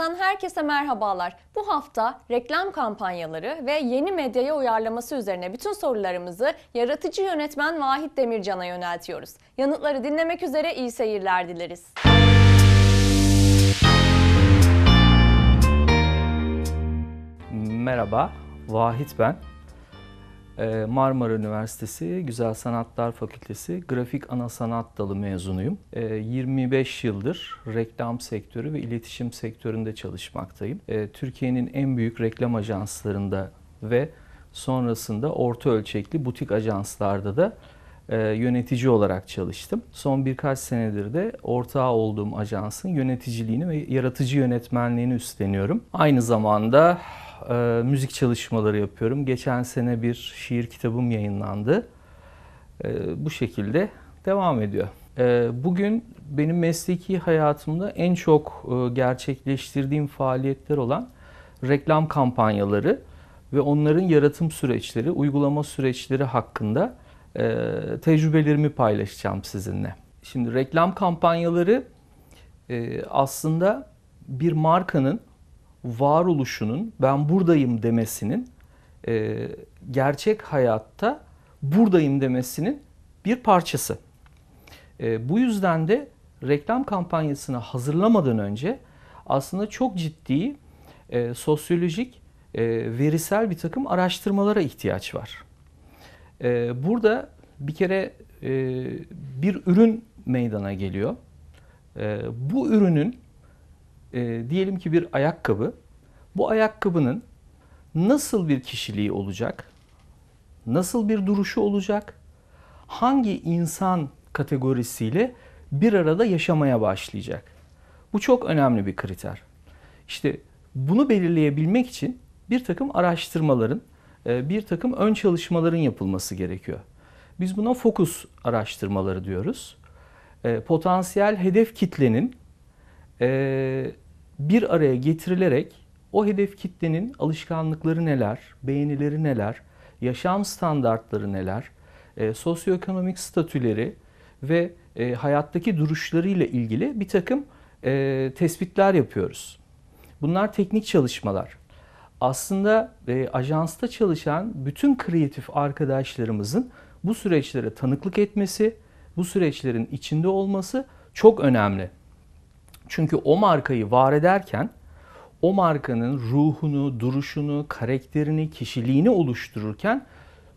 Medya'dan herkese merhabalar. Bu hafta reklam kampanyaları ve yeni medyaya uyarlaması üzerine bütün sorularımızı yaratıcı yönetmen Vahit Demircan'a yöneltiyoruz. Yanıtları dinlemek üzere iyi seyirler dileriz. Merhaba, Vahit ben. Ee, Marmara Üniversitesi Güzel Sanatlar Fakültesi Grafik Ana Sanat Dalı mezunuyum. 25 ee, yıldır reklam sektörü ve iletişim sektöründe çalışmaktayım. Ee, Türkiye'nin en büyük reklam ajanslarında ve sonrasında orta ölçekli butik ajanslarda da e, yönetici olarak çalıştım. Son birkaç senedir de ortağı olduğum ajansın yöneticiliğini ve yaratıcı yönetmenliğini üstleniyorum. Aynı zamanda e, müzik çalışmaları yapıyorum. Geçen sene bir şiir kitabım yayınlandı. E, bu şekilde devam ediyor. E, bugün benim mesleki hayatımda en çok e, gerçekleştirdiğim faaliyetler olan reklam kampanyaları ve onların yaratım süreçleri, uygulama süreçleri hakkında e, tecrübelerimi paylaşacağım sizinle. Şimdi reklam kampanyaları e, aslında bir markanın varoluşunun ben buradayım demesinin e, gerçek hayatta buradayım demesinin bir parçası. E, bu yüzden de reklam kampanyasını hazırlamadan önce aslında çok ciddi e, sosyolojik e, verisel bir takım araştırmalara ihtiyaç var. E, burada bir kere e, bir ürün meydana geliyor. E, bu ürünün e, diyelim ki bir ayakkabı. Bu ayakkabının nasıl bir kişiliği olacak? Nasıl bir duruşu olacak? Hangi insan kategorisiyle bir arada yaşamaya başlayacak? Bu çok önemli bir kriter. İşte bunu belirleyebilmek için bir takım araştırmaların, e, bir takım ön çalışmaların yapılması gerekiyor. Biz buna fokus araştırmaları diyoruz. E, potansiyel hedef kitlenin ee, bir araya getirilerek o hedef kitlenin alışkanlıkları neler, beğenileri neler, yaşam standartları neler, e, sosyoekonomik statüleri ve e, hayattaki duruşlarıyla ilgili bir takım e, tespitler yapıyoruz. Bunlar teknik çalışmalar. Aslında e, ajansta çalışan bütün kreatif arkadaşlarımızın bu süreçlere tanıklık etmesi, bu süreçlerin içinde olması çok önemli. Çünkü o markayı var ederken o markanın ruhunu, duruşunu, karakterini, kişiliğini oluştururken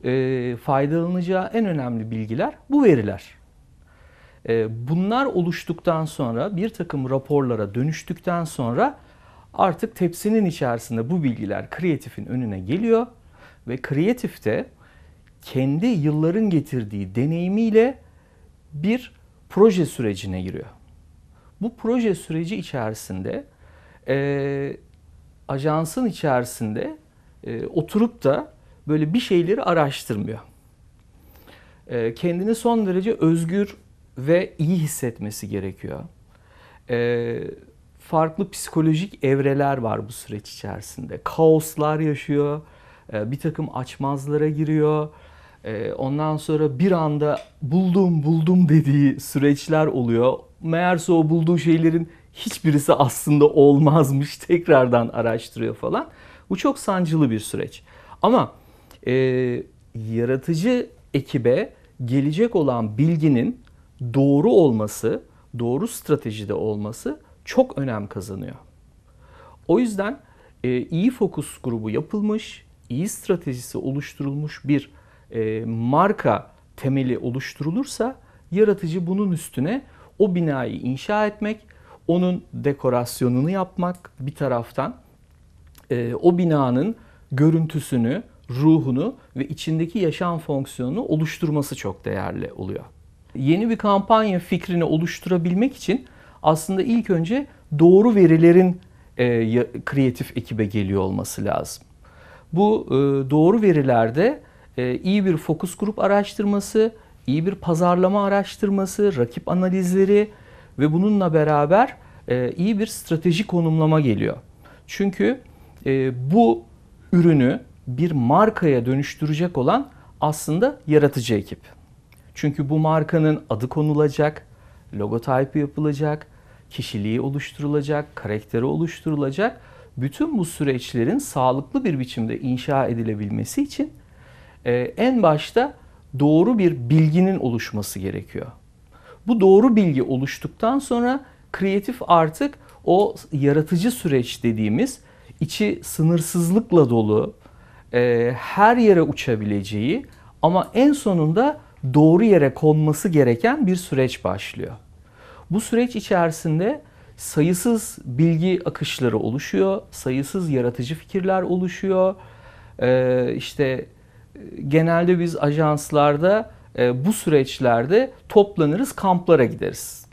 e, faydalanacağı en önemli bilgiler bu veriler. E, bunlar oluştuktan sonra bir takım raporlara dönüştükten sonra artık tepsinin içerisinde bu bilgiler kreatifin önüne geliyor ve kreatif de kendi yılların getirdiği deneyimiyle bir proje sürecine giriyor. Bu proje süreci içerisinde e, ajansın içerisinde e, oturup da böyle bir şeyleri araştırmıyor. E, kendini son derece özgür ve iyi hissetmesi gerekiyor. E, farklı psikolojik evreler var bu süreç içerisinde. Kaoslar yaşıyor, e, bir takım açmazlara giriyor. E, ondan sonra bir anda buldum buldum dediği süreçler oluyor meğerse o bulduğu şeylerin hiçbirisi aslında olmazmış tekrardan araştırıyor falan. Bu çok sancılı bir süreç. Ama e, yaratıcı ekibe gelecek olan bilginin doğru olması, doğru stratejide olması çok önem kazanıyor. O yüzden e, iyi fokus grubu yapılmış, iyi stratejisi oluşturulmuş bir e, marka temeli oluşturulursa yaratıcı bunun üstüne o binayı inşa etmek, onun dekorasyonunu yapmak bir taraftan, e, o binanın görüntüsünü, ruhunu ve içindeki yaşam fonksiyonunu oluşturması çok değerli oluyor. Yeni bir kampanya fikrini oluşturabilmek için aslında ilk önce doğru verilerin e, kreatif ekibe geliyor olması lazım. Bu e, doğru verilerde e, iyi bir fokus grup araştırması, iyi bir pazarlama araştırması, rakip analizleri ve bununla beraber e, iyi bir strateji konumlama geliyor. Çünkü e, bu ürünü bir markaya dönüştürecek olan aslında yaratıcı ekip. Çünkü bu markanın adı konulacak, logotipi yapılacak, kişiliği oluşturulacak, karakteri oluşturulacak. Bütün bu süreçlerin sağlıklı bir biçimde inşa edilebilmesi için e, en başta doğru bir bilginin oluşması gerekiyor. Bu doğru bilgi oluştuktan sonra kreatif artık o yaratıcı süreç dediğimiz içi sınırsızlıkla dolu, e, her yere uçabileceği ama en sonunda doğru yere konması gereken bir süreç başlıyor. Bu süreç içerisinde sayısız bilgi akışları oluşuyor, sayısız yaratıcı fikirler oluşuyor, e, işte genelde biz ajanslarda e, bu süreçlerde toplanırız, kamplara gideriz.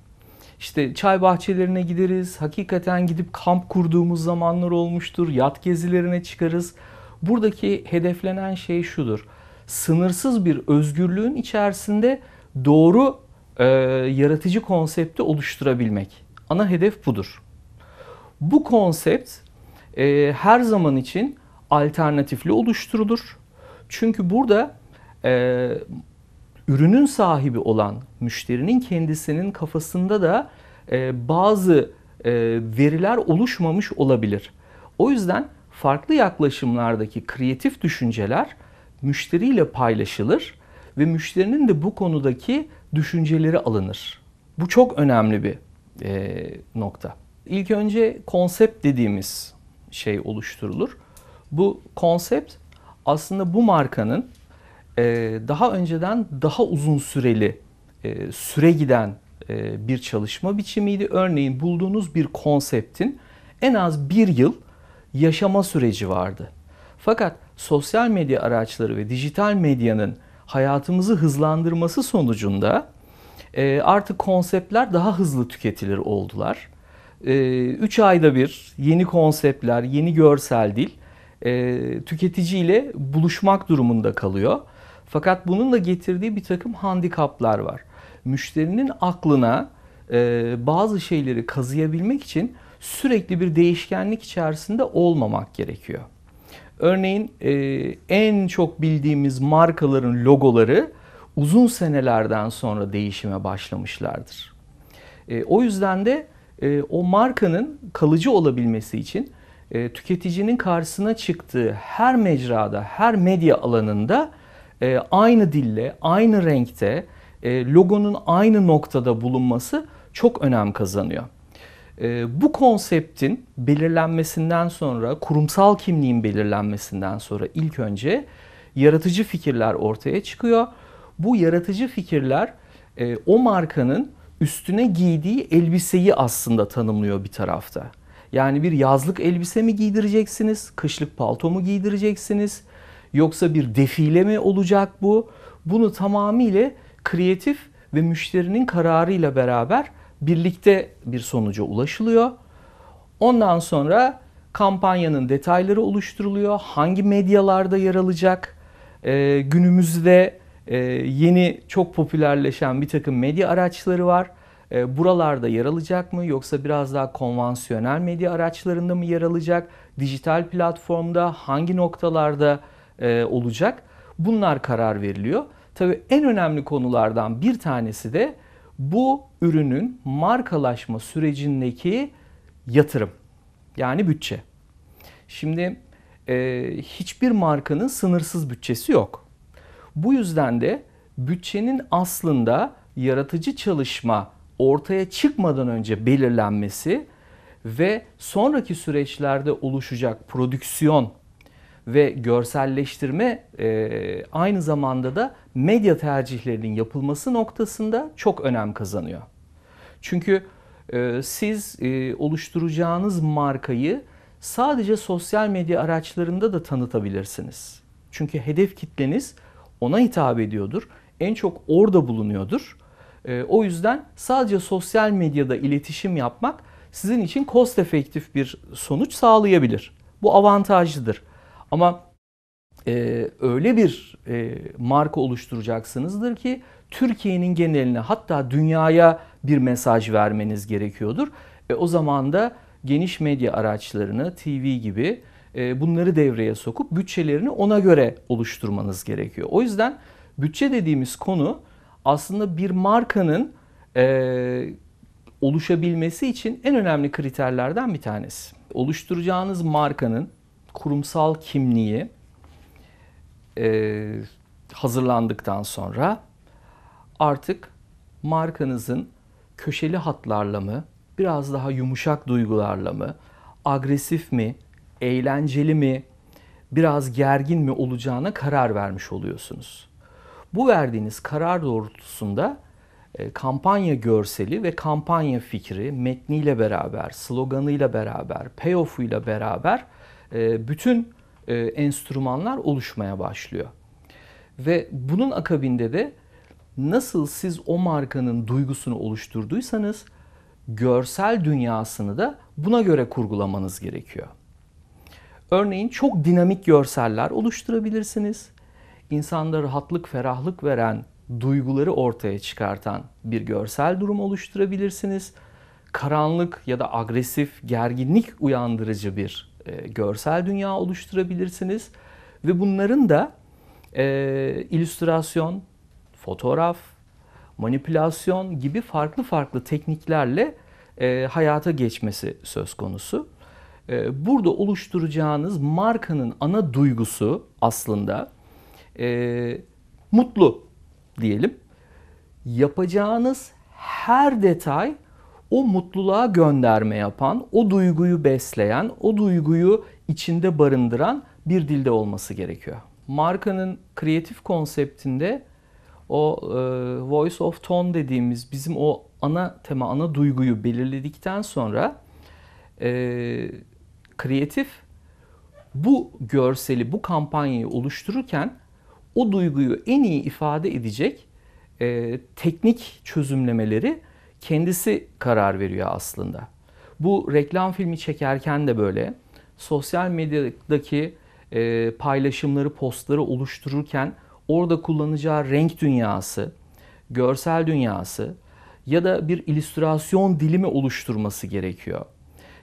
İşte çay bahçelerine gideriz, hakikaten gidip kamp kurduğumuz zamanlar olmuştur, yat gezilerine çıkarız. Buradaki hedeflenen şey şudur. Sınırsız bir özgürlüğün içerisinde doğru e, yaratıcı konsepti oluşturabilmek. Ana hedef budur. Bu konsept e, her zaman için alternatifli oluşturulur çünkü burada e, ürünün sahibi olan müşterinin kendisinin kafasında da e, bazı e, veriler oluşmamış olabilir. O yüzden farklı yaklaşımlardaki kreatif düşünceler müşteriyle paylaşılır ve müşterinin de bu konudaki düşünceleri alınır. Bu çok önemli bir e, nokta. İlk önce konsept dediğimiz şey oluşturulur. Bu konsept aslında bu markanın e, daha önceden daha uzun süreli e, süre giden e, bir çalışma biçimiydi. Örneğin bulduğunuz bir konseptin en az bir yıl yaşama süreci vardı. Fakat sosyal medya araçları ve dijital medyanın hayatımızı hızlandırması sonucunda e, artık konseptler daha hızlı tüketilir oldular. 3 e, ayda bir yeni konseptler, yeni görsel dil e, tüketiciyle buluşmak durumunda kalıyor. Fakat bunun da getirdiği bir takım handikaplar var. Müşterinin aklına e, bazı şeyleri kazıyabilmek için sürekli bir değişkenlik içerisinde olmamak gerekiyor. Örneğin e, en çok bildiğimiz markaların logoları uzun senelerden sonra değişime başlamışlardır. E, o yüzden de e, o markanın kalıcı olabilmesi için e, tüketicinin karşısına çıktığı her mecrada, her medya alanında e, aynı dille, aynı renkte, e, logonun aynı noktada bulunması çok önem kazanıyor. E, bu konseptin belirlenmesinden sonra, kurumsal kimliğin belirlenmesinden sonra ilk önce yaratıcı fikirler ortaya çıkıyor. Bu yaratıcı fikirler e, o markanın üstüne giydiği elbiseyi aslında tanımlıyor bir tarafta. Yani bir yazlık elbise mi giydireceksiniz? Kışlık palto mu giydireceksiniz? Yoksa bir defile mi olacak bu? Bunu tamamıyla kreatif ve müşterinin kararıyla beraber birlikte bir sonuca ulaşılıyor. Ondan sonra kampanyanın detayları oluşturuluyor. Hangi medyalarda yer alacak? Ee, günümüzde e, yeni çok popülerleşen bir takım medya araçları var. Ee, buralarda yer alacak mı yoksa biraz daha konvansiyonel medya araçlarında mı yer alacak? Dijital platformda hangi noktalarda e, olacak? Bunlar karar veriliyor. Tabii en önemli konulardan bir tanesi de bu ürünün markalaşma sürecindeki yatırım yani bütçe. Şimdi e, hiçbir markanın sınırsız bütçesi yok. Bu yüzden de bütçenin aslında yaratıcı çalışma ortaya çıkmadan önce belirlenmesi ve sonraki süreçlerde oluşacak prodüksiyon ve görselleştirme e, aynı zamanda da medya tercihlerinin yapılması noktasında çok önem kazanıyor. Çünkü e, siz e, oluşturacağınız markayı sadece sosyal medya araçlarında da tanıtabilirsiniz. Çünkü hedef kitleniz ona hitap ediyordur. En çok orada bulunuyordur e, o yüzden sadece sosyal medyada iletişim yapmak sizin için cost efektif bir sonuç sağlayabilir. Bu avantajlıdır. Ama e, öyle bir e, marka oluşturacaksınızdır ki Türkiye'nin geneline hatta dünyaya bir mesaj vermeniz gerekiyordur. E, o zaman da geniş medya araçlarını TV gibi e, bunları devreye sokup bütçelerini ona göre oluşturmanız gerekiyor. O yüzden bütçe dediğimiz konu aslında bir markanın e, oluşabilmesi için en önemli kriterlerden bir tanesi. Oluşturacağınız markanın kurumsal kimliği e, hazırlandıktan sonra artık markanızın köşeli hatlarla mı, biraz daha yumuşak duygularla mı, agresif mi, eğlenceli mi, biraz gergin mi olacağına karar vermiş oluyorsunuz. Bu verdiğiniz karar doğrultusunda e, kampanya görseli ve kampanya fikri metniyle beraber, sloganıyla beraber, payoff'uyla beraber e, bütün e, enstrümanlar oluşmaya başlıyor. Ve bunun akabinde de nasıl siz o markanın duygusunu oluşturduysanız görsel dünyasını da buna göre kurgulamanız gerekiyor. Örneğin çok dinamik görseller oluşturabilirsiniz insanda rahatlık, ferahlık veren duyguları ortaya çıkartan bir görsel durum oluşturabilirsiniz. Karanlık ya da agresif, gerginlik uyandırıcı bir e, görsel dünya oluşturabilirsiniz. Ve bunların da e, illüstrasyon, fotoğraf, manipülasyon gibi farklı farklı tekniklerle e, hayata geçmesi söz konusu. E, burada oluşturacağınız markanın ana duygusu aslında e, mutlu diyelim. Yapacağınız her detay o mutluluğa gönderme yapan, o duyguyu besleyen, o duyguyu içinde barındıran bir dilde olması gerekiyor. Markanın kreatif konseptinde o e, voice of tone dediğimiz bizim o ana tema, ana duyguyu belirledikten sonra e, kreatif bu görseli, bu kampanyayı oluştururken o duyguyu en iyi ifade edecek e, teknik çözümlemeleri kendisi karar veriyor aslında. Bu reklam filmi çekerken de böyle. Sosyal medyadaki e, paylaşımları, postları oluştururken orada kullanacağı renk dünyası, görsel dünyası ya da bir illüstrasyon dilimi oluşturması gerekiyor.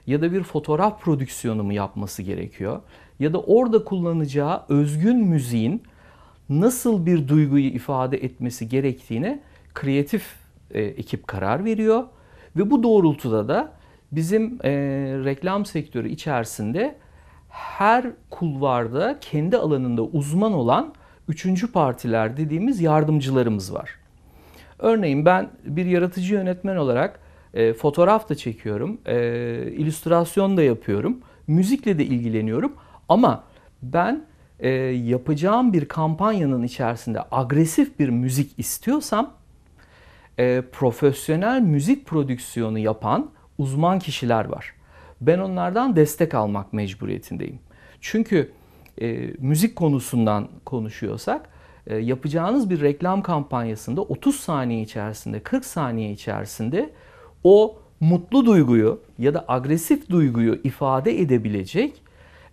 Ya da bir fotoğraf prodüksiyonu mu yapması gerekiyor? Ya da orada kullanacağı özgün müziğin nasıl bir duyguyu ifade etmesi gerektiğine kreatif e, ekip karar veriyor ve bu doğrultuda da bizim e, reklam sektörü içerisinde her kulvarda kendi alanında uzman olan üçüncü partiler dediğimiz yardımcılarımız var. Örneğin ben bir yaratıcı yönetmen olarak e, fotoğraf da çekiyorum, e, illüstrasyon da yapıyorum, müzikle de ilgileniyorum ama ben e, yapacağım bir kampanyanın içerisinde agresif bir müzik istiyorsam e, profesyonel müzik prodüksiyonu yapan uzman kişiler var. Ben onlardan destek almak mecburiyetindeyim. Çünkü e, müzik konusundan konuşuyorsak e, yapacağınız bir reklam kampanyasında 30 saniye içerisinde 40 saniye içerisinde o mutlu duyguyu ya da agresif duyguyu ifade edebilecek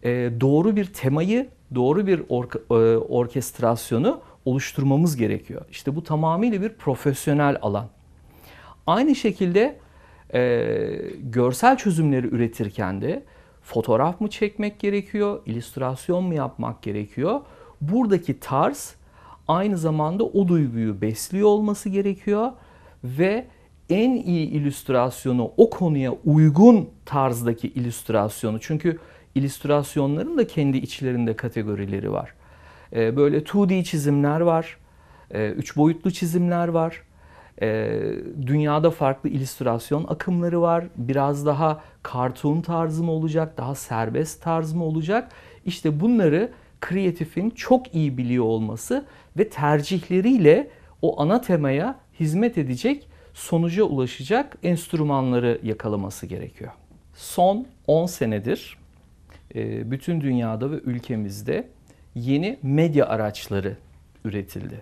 e, doğru bir temayı doğru bir or- e, orkestrasyonu oluşturmamız gerekiyor. İşte bu tamamıyla bir profesyonel alan. Aynı şekilde e, görsel çözümleri üretirken de fotoğraf mı çekmek gerekiyor, illüstrasyon mu yapmak gerekiyor? Buradaki tarz aynı zamanda o duyguyu besliyor olması gerekiyor ve en iyi illüstrasyonu o konuya uygun tarzdaki illüstrasyonu çünkü illüstrasyonların da kendi içlerinde kategorileri var. Ee, böyle 2D çizimler var, e, üç boyutlu çizimler var. Ee, dünyada farklı illüstrasyon akımları var. Biraz daha kartun tarzı mı olacak, daha serbest tarz mı olacak? İşte bunları kreatifin çok iyi biliyor olması ve tercihleriyle o ana temaya hizmet edecek, sonuca ulaşacak enstrümanları yakalaması gerekiyor. Son 10 senedir ee, bütün dünyada ve ülkemizde yeni medya araçları üretildi.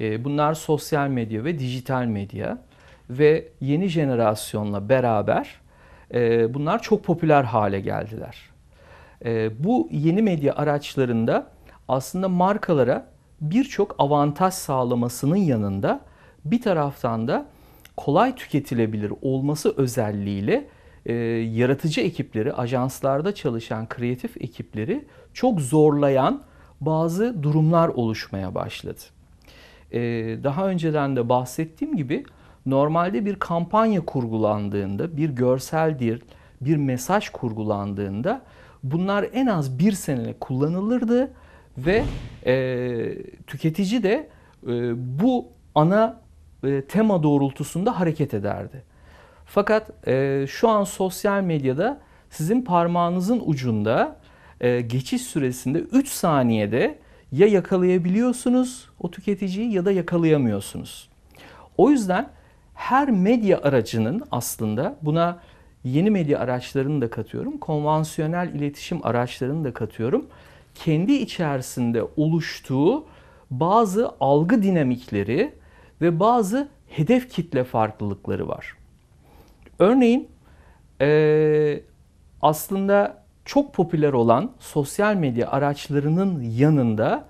Ee, bunlar sosyal medya ve dijital medya ve yeni jenerasyonla beraber e, bunlar çok popüler hale geldiler. Ee, bu yeni medya araçlarında aslında markalara birçok avantaj sağlamasının yanında bir taraftan da kolay tüketilebilir olması özelliğiyle e, yaratıcı ekipleri, ajanslarda çalışan kreatif ekipleri çok zorlayan bazı durumlar oluşmaya başladı. E, daha önceden de bahsettiğim gibi normalde bir kampanya kurgulandığında, bir görseldir, bir mesaj kurgulandığında bunlar en az bir senelik kullanılırdı ve e, tüketici de e, bu ana e, tema doğrultusunda hareket ederdi. Fakat e, şu an sosyal medyada sizin parmağınızın ucunda e, geçiş süresinde 3 saniyede ya yakalayabiliyorsunuz o tüketiciyi ya da yakalayamıyorsunuz. O yüzden her medya aracının aslında buna yeni medya araçlarını da katıyorum, konvansiyonel iletişim araçlarını da katıyorum. Kendi içerisinde oluştuğu bazı algı dinamikleri ve bazı hedef kitle farklılıkları var. Örneğin e, aslında çok popüler olan sosyal medya araçlarının yanında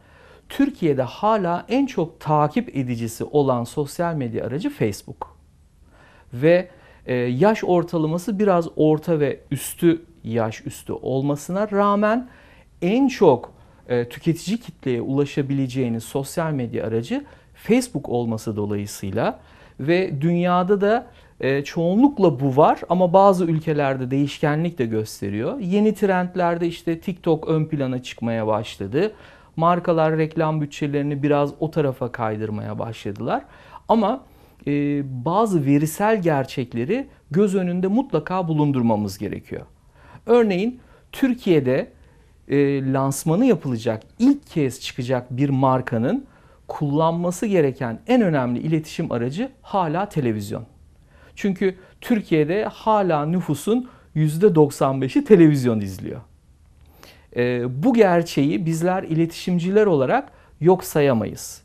Türkiye'de hala en çok takip edicisi olan sosyal medya aracı Facebook. Ve e, yaş ortalaması biraz orta ve üstü yaş üstü olmasına rağmen en çok e, tüketici kitleye ulaşabileceğiniz sosyal medya aracı Facebook olması dolayısıyla ve dünyada da e, çoğunlukla bu var ama bazı ülkelerde değişkenlik de gösteriyor. Yeni trendlerde işte TikTok ön plana çıkmaya başladı. Markalar reklam bütçelerini biraz o tarafa kaydırmaya başladılar. Ama e, bazı verisel gerçekleri göz önünde mutlaka bulundurmamız gerekiyor. Örneğin Türkiye'de e, lansmanı yapılacak, ilk kez çıkacak bir markanın kullanması gereken en önemli iletişim aracı hala televizyon. Çünkü Türkiye'de hala nüfusun %95'i televizyon izliyor. E, bu gerçeği bizler iletişimciler olarak yok sayamayız.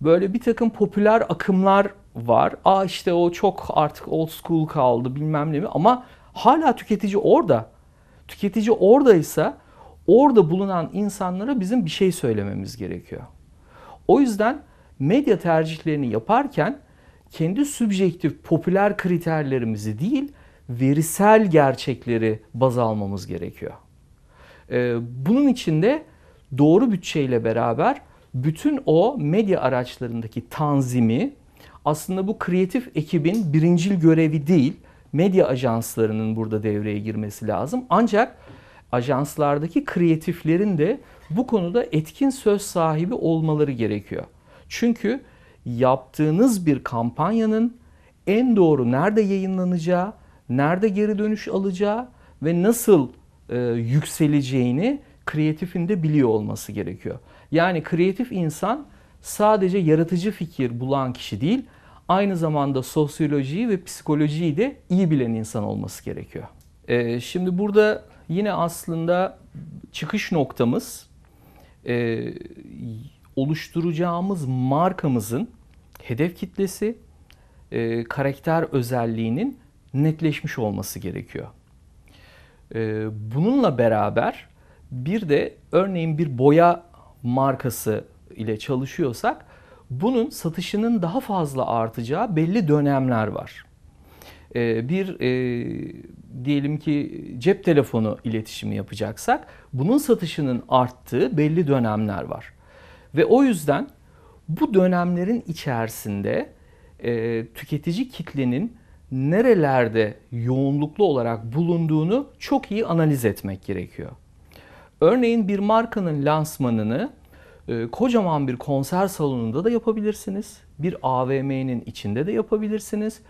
Böyle bir takım popüler akımlar var. Aa işte o çok artık old school kaldı bilmem ne mi ama hala tüketici orada. Tüketici oradaysa orada bulunan insanlara bizim bir şey söylememiz gerekiyor. O yüzden medya tercihlerini yaparken kendi sübjektif popüler kriterlerimizi değil, verisel gerçekleri baz almamız gerekiyor. Ee, bunun için de doğru bütçeyle beraber bütün o medya araçlarındaki tanzimi aslında bu kreatif ekibin birincil görevi değil, medya ajanslarının burada devreye girmesi lazım. Ancak ajanslardaki kreatiflerin de bu konuda etkin söz sahibi olmaları gerekiyor. Çünkü yaptığınız bir kampanyanın en doğru nerede yayınlanacağı, nerede geri dönüş alacağı ve nasıl e, yükseleceğini kreatifinde biliyor olması gerekiyor. Yani kreatif insan sadece yaratıcı fikir bulan kişi değil, aynı zamanda sosyolojiyi ve psikolojiyi de iyi bilen insan olması gerekiyor. E, şimdi burada yine aslında çıkış noktamız e, oluşturacağımız markamızın hedef kitlesi, e, karakter özelliğinin netleşmiş olması gerekiyor. E, bununla beraber bir de örneğin bir boya markası ile çalışıyorsak bunun satışının daha fazla artacağı belli dönemler var. E, bir e, diyelim ki cep telefonu iletişimi yapacaksak bunun satışının arttığı belli dönemler var. Ve o yüzden bu dönemlerin içerisinde e, tüketici kitlenin nerelerde yoğunluklu olarak bulunduğunu çok iyi analiz etmek gerekiyor. Örneğin bir markanın lansmanını e, kocaman bir konser salonunda da yapabilirsiniz. Bir AVM'nin içinde de yapabilirsiniz.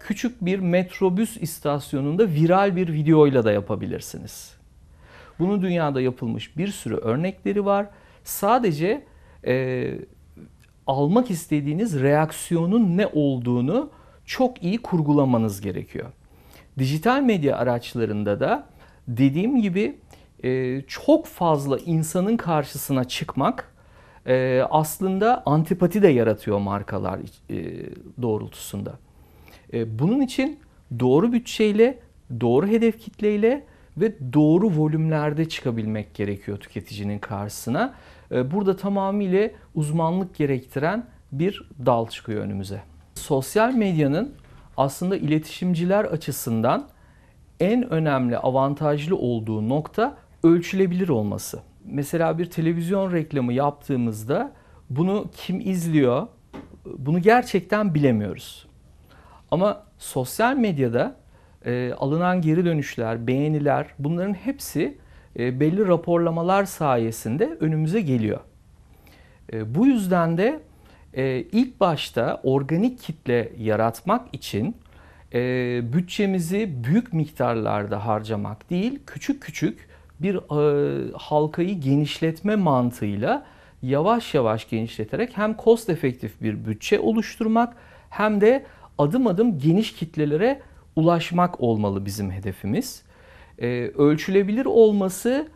Küçük bir metrobüs istasyonunda viral bir videoyla da yapabilirsiniz. Bunun dünyada yapılmış bir sürü örnekleri var. Sadece e, almak istediğiniz reaksiyonun ne olduğunu çok iyi kurgulamanız gerekiyor. Dijital medya araçlarında da dediğim gibi e, çok fazla insanın karşısına çıkmak e, aslında antipati de yaratıyor markalar e, doğrultusunda. E, bunun için doğru bütçeyle, doğru hedef kitleyle ve doğru volümlerde çıkabilmek gerekiyor tüketicinin karşısına. Ee, burada tamamıyla uzmanlık gerektiren bir dal çıkıyor önümüze. Sosyal medyanın aslında iletişimciler açısından en önemli avantajlı olduğu nokta ölçülebilir olması. Mesela bir televizyon reklamı yaptığımızda bunu kim izliyor? Bunu gerçekten bilemiyoruz. Ama sosyal medyada e, alınan geri dönüşler, beğeniler bunların hepsi e, belli raporlamalar sayesinde önümüze geliyor. E, bu yüzden de e, ilk başta organik kitle yaratmak için e, bütçemizi büyük miktarlarda harcamak değil, küçük küçük bir e, halkayı genişletme mantığıyla yavaş yavaş genişleterek hem cost efektif bir bütçe oluşturmak hem de adım adım geniş kitlelere ulaşmak olmalı bizim hedefimiz e, ölçülebilir olması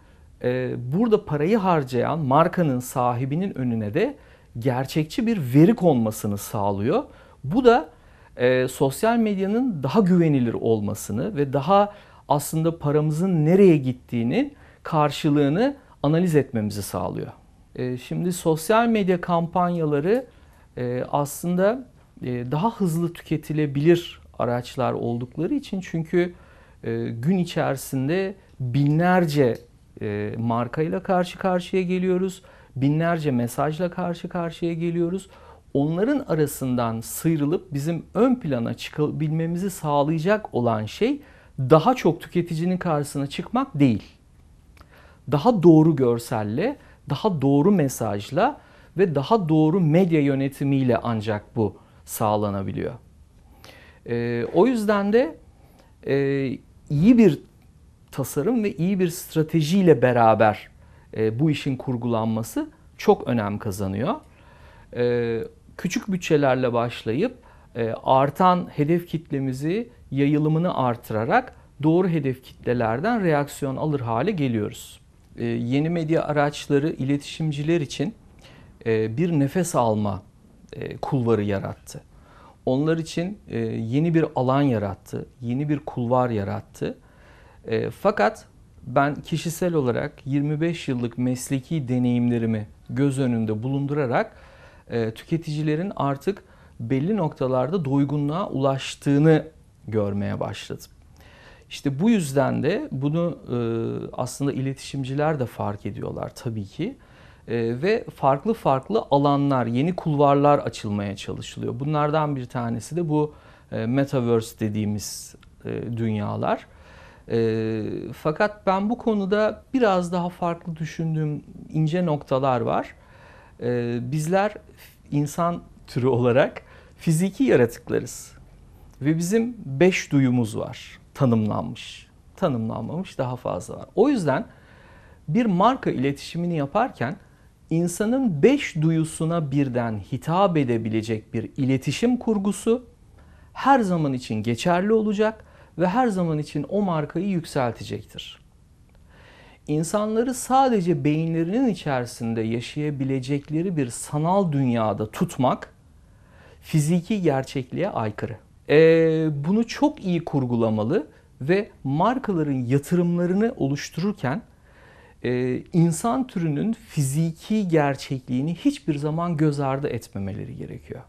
e, burada parayı harcayan markanın sahibinin önüne de gerçekçi bir veri konmasını sağlıyor. Bu da e, sosyal medyanın daha güvenilir olmasını ve daha aslında paramızın nereye gittiğini karşılığını analiz etmemizi sağlıyor. E, şimdi sosyal medya kampanyaları e, aslında e, daha hızlı tüketilebilir araçlar oldukları için çünkü e, gün içerisinde binlerce e, markayla karşı karşıya geliyoruz. Binlerce mesajla karşı karşıya geliyoruz. Onların arasından sıyrılıp bizim ön plana çıkabilmemizi sağlayacak olan şey daha çok tüketicinin karşısına çıkmak değil. Daha doğru görselle, daha doğru mesajla ve daha doğru medya yönetimiyle ancak bu sağlanabiliyor. E, o yüzden de e, iyi bir tasarım ve iyi bir stratejiyle beraber e, bu işin kurgulanması çok önem kazanıyor. E, küçük bütçelerle başlayıp e, artan hedef kitlemizi yayılımını artırarak doğru hedef kitlelerden reaksiyon alır hale geliyoruz. E, yeni medya araçları iletişimciler için e, bir nefes alma e, kulvarı yarattı onlar için e, yeni bir alan yarattı, yeni bir kulvar yarattı. E, fakat ben kişisel olarak 25 yıllık mesleki deneyimlerimi göz önünde bulundurarak e, tüketicilerin artık belli noktalarda doygunluğa ulaştığını görmeye başladım. İşte bu yüzden de bunu e, aslında iletişimciler de fark ediyorlar tabii ki. Ee, ve farklı farklı alanlar, yeni kulvarlar açılmaya çalışılıyor. Bunlardan bir tanesi de bu e, metaverse dediğimiz e, dünyalar. E, fakat ben bu konuda biraz daha farklı düşündüğüm ince noktalar var. bizler insan türü olarak fiziki yaratıklarız ve bizim beş duyumuz var tanımlanmış. Tanımlanmamış daha fazla var. O yüzden bir marka iletişimini yaparken insanın beş duyusuna birden hitap edebilecek bir iletişim kurgusu her zaman için geçerli olacak ve her zaman için o markayı yükseltecektir. İnsanları sadece beyinlerinin içerisinde yaşayabilecekleri bir sanal dünyada tutmak fiziki gerçekliğe aykırı. Ee, bunu çok iyi kurgulamalı ve markaların yatırımlarını oluştururken e, insan türünün fiziki gerçekliğini hiçbir zaman göz ardı etmemeleri gerekiyor.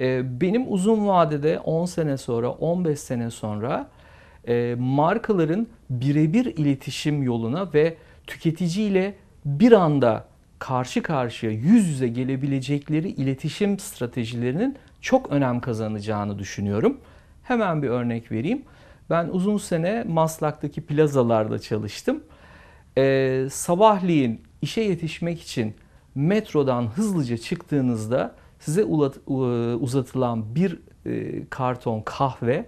Ee, benim uzun vadede 10 sene sonra, 15 sene sonra e, markaların birebir iletişim yoluna ve tüketiciyle bir anda karşı karşıya yüz yüze gelebilecekleri iletişim stratejilerinin çok önem kazanacağını düşünüyorum. Hemen bir örnek vereyim. Ben uzun sene Maslak'taki plazalarda çalıştım e, sabahleyin işe yetişmek için metrodan hızlıca çıktığınızda size uzatılan bir e, karton kahve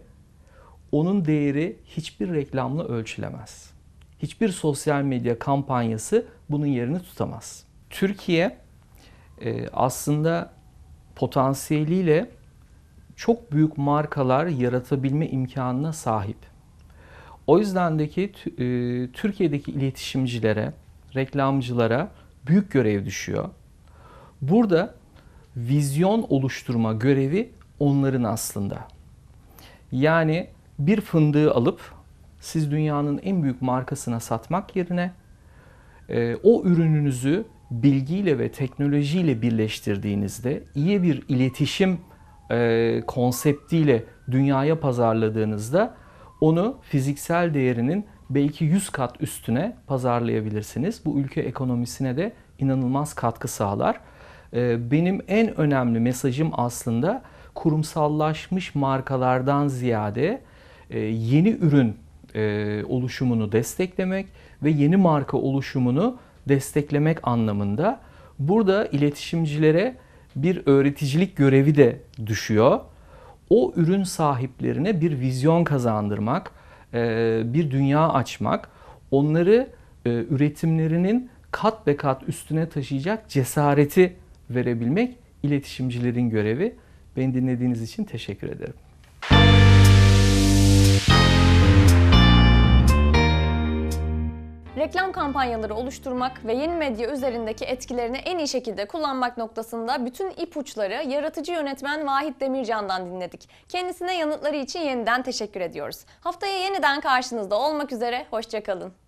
onun değeri hiçbir reklamla ölçülemez. Hiçbir sosyal medya kampanyası bunun yerini tutamaz. Türkiye e, aslında potansiyeliyle çok büyük markalar yaratabilme imkanına sahip. O yüzdendeki e, Türkiye'deki iletişimcilere, reklamcılara büyük görev düşüyor. Burada vizyon oluşturma görevi onların aslında. Yani bir fındığı alıp siz dünyanın en büyük markasına satmak yerine e, o ürününüzü bilgiyle ve teknolojiyle birleştirdiğinizde iyi bir iletişim e, konseptiyle dünyaya pazarladığınızda onu fiziksel değerinin belki 100 kat üstüne pazarlayabilirsiniz. Bu ülke ekonomisine de inanılmaz katkı sağlar. Ee, benim en önemli mesajım aslında kurumsallaşmış markalardan ziyade e, yeni ürün e, oluşumunu desteklemek ve yeni marka oluşumunu desteklemek anlamında. Burada iletişimcilere bir öğreticilik görevi de düşüyor o ürün sahiplerine bir vizyon kazandırmak, e, bir dünya açmak, onları e, üretimlerinin kat be kat üstüne taşıyacak cesareti verebilmek iletişimcilerin görevi. Beni dinlediğiniz için teşekkür ederim. reklam kampanyaları oluşturmak ve yeni medya üzerindeki etkilerini en iyi şekilde kullanmak noktasında bütün ipuçları yaratıcı yönetmen Vahit Demircan'dan dinledik. Kendisine yanıtları için yeniden teşekkür ediyoruz. Haftaya yeniden karşınızda olmak üzere, hoşçakalın.